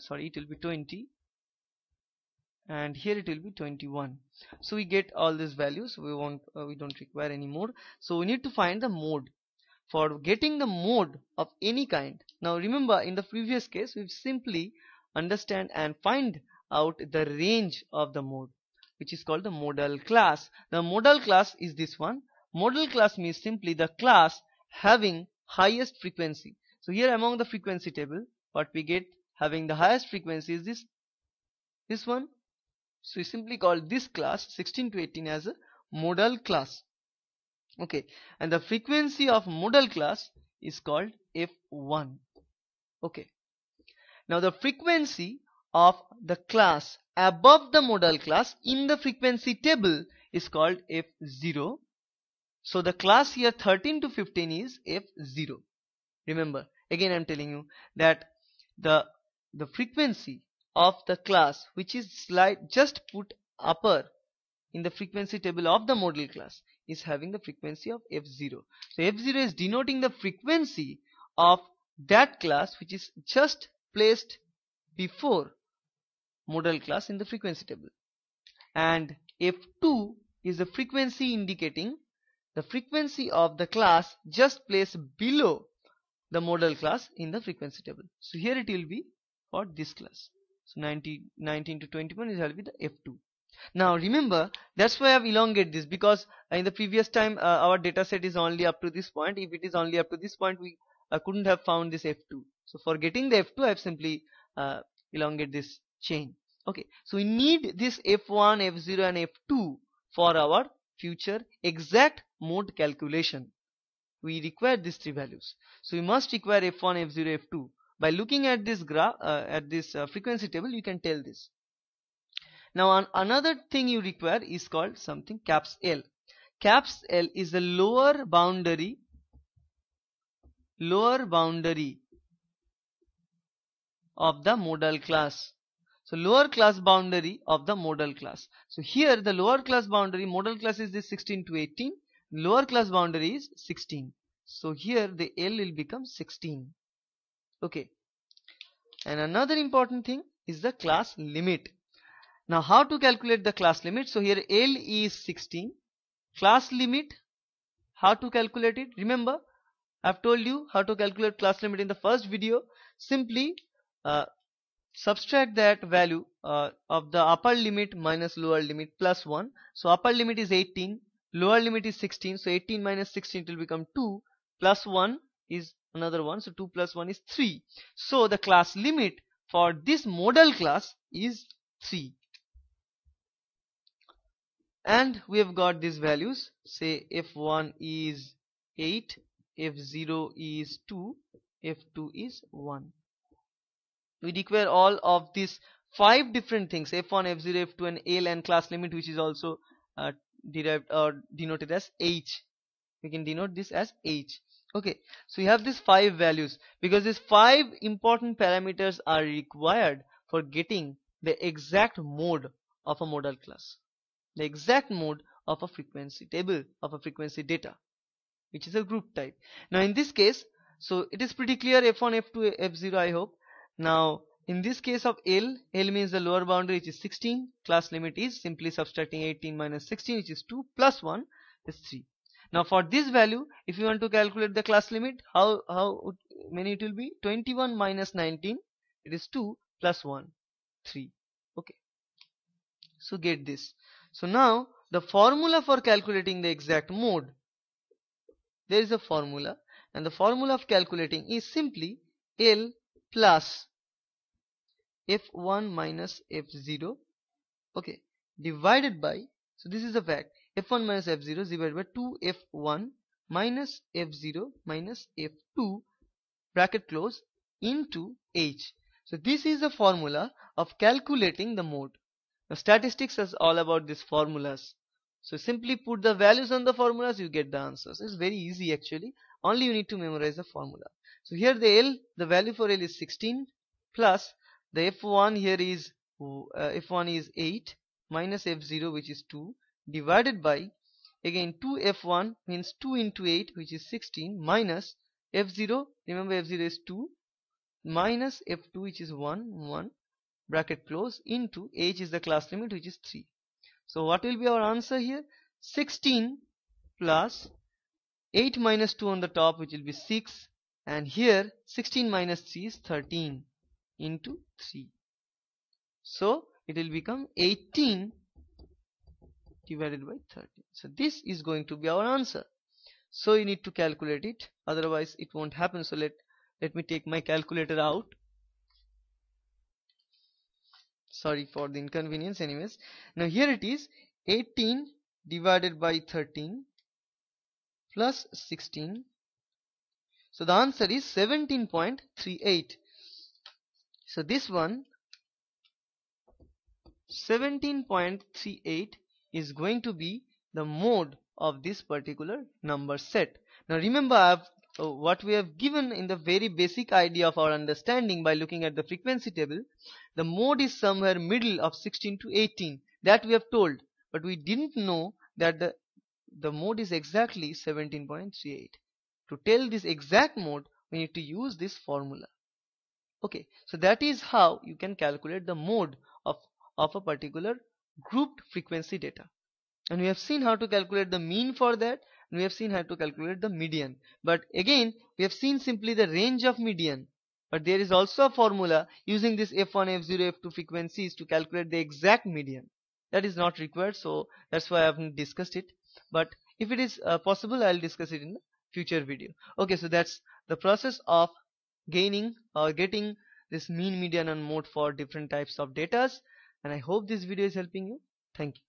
sorry it will be 20 and here it will be 21 so we get all these values we won't uh, we don't require any mode so we need to find the mode for getting the mode of any kind now remember in the previous case we simply understand and find out the range of the mode which is called the modal class the modal class is this one modal class means simply the class having highest frequency so here among the frequency table what we get having the highest frequency is this this one so we simply call this class 16 to 18 as a modal class okay and the frequency of modal class is called f1 okay now the frequency of the class above the modal class in the frequency table is called f0 so the class here 13 to 15 is f0 remember again i'm telling you that the the frequency of the class which is just put upper in the frequency table of the model class is having the frequency of f0 so f0 is denoting the frequency of that class which is just placed before model class in the frequency table and f2 is the frequency indicating the frequency of the class just placed below the model class in the frequency table so here it will be or this class so 19 to 21 is will be the f2 now remember that's why I've elongated this because in the previous time uh, our data set is only up to this point if it is only up to this point we uh, couldn't have found this f2 so for getting the f2 I've simply uh, elongated this chain okay so we need this f1 f0 and f2 for our future exact mode calculation we require these three values so we must require f1 f0 f2 by looking at this graph uh, at this uh, frequency table you can tell this now another thing you require is called something caps L caps L is the lower boundary lower boundary of the modal class so lower class boundary of the modal class so here the lower class boundary modal class is this 16 to 18 lower class boundary is 16 so here the L will become 16 okay and another important thing is the class limit now how to calculate the class limit so here L is 16 class limit how to calculate it remember I've told you how to calculate class limit in the first video simply uh, subtract that value uh, of the upper limit minus lower limit plus 1 so upper limit is 18 lower limit is 16 so 18 minus 16 will become 2 plus 1 is another one so 2 plus 1 is 3 so the class limit for this modal class is 3 and we have got these values say f1 is 8 f0 is 2 f2 is 1 we require all of these five different things f1 f0 f2 and l and class limit which is also uh, derived or denoted as h we can denote this as h okay so you have these five values because these five important parameters are required for getting the exact mode of a modal class the exact mode of a frequency table of a frequency data which is a group type now in this case so it is pretty clear f1 f2 f0 i hope now in this case of L, L means the lower boundary which is 16, class limit is simply subtracting 18 minus 16 which is 2 plus 1 is 3 now for this value if you want to calculate the class limit how how many it will be 21 minus 19 it is 2 plus 1 3 okay so get this so now the formula for calculating the exact mode there is a formula and the formula of calculating is simply L plus f1 minus f0 okay divided by so this is a fact f1 minus f0 divided by 2f1 minus f0 minus f2 bracket close into h. So this is the formula of calculating the mode. Now statistics is all about these formulas. So simply put the values on the formulas you get the answers. It's very easy actually. Only you need to memorize the formula. So here the L the value for L is 16 plus the f1 here is uh, f1 is 8 minus f0 which is 2 divided by again 2f1 means 2 into 8 which is 16 minus f0 remember f0 is 2 minus f2 which is 1 1 bracket close into h is the class limit which is 3 so what will be our answer here 16 plus 8 minus 2 on the top which will be 6 and here 16 minus 3 is 13 into 3 so it will become 18 divided by 30 so this is going to be our answer so you need to calculate it otherwise it won't happen so let let me take my calculator out sorry for the inconvenience anyways now here it is 18 divided by 13 plus 16 so the answer is 17.38 so this one 17.38 is going to be the mode of this particular number set now remember uh, what we have given in the very basic idea of our understanding by looking at the frequency table the mode is somewhere middle of 16 to 18 that we have told but we didn't know that the the mode is exactly 17.38 to tell this exact mode we need to use this formula okay so that is how you can calculate the mode of of a particular grouped frequency data and we have seen how to calculate the mean for that and we have seen how to calculate the median but again we have seen simply the range of median but there is also a formula using this f1 f0 f2 frequencies to calculate the exact median that is not required so that's why I haven't discussed it but if it is uh, possible I'll discuss it in future video okay so that's the process of gaining or getting this mean median and mode for different types of datas and I hope this video is helping you. Thank you.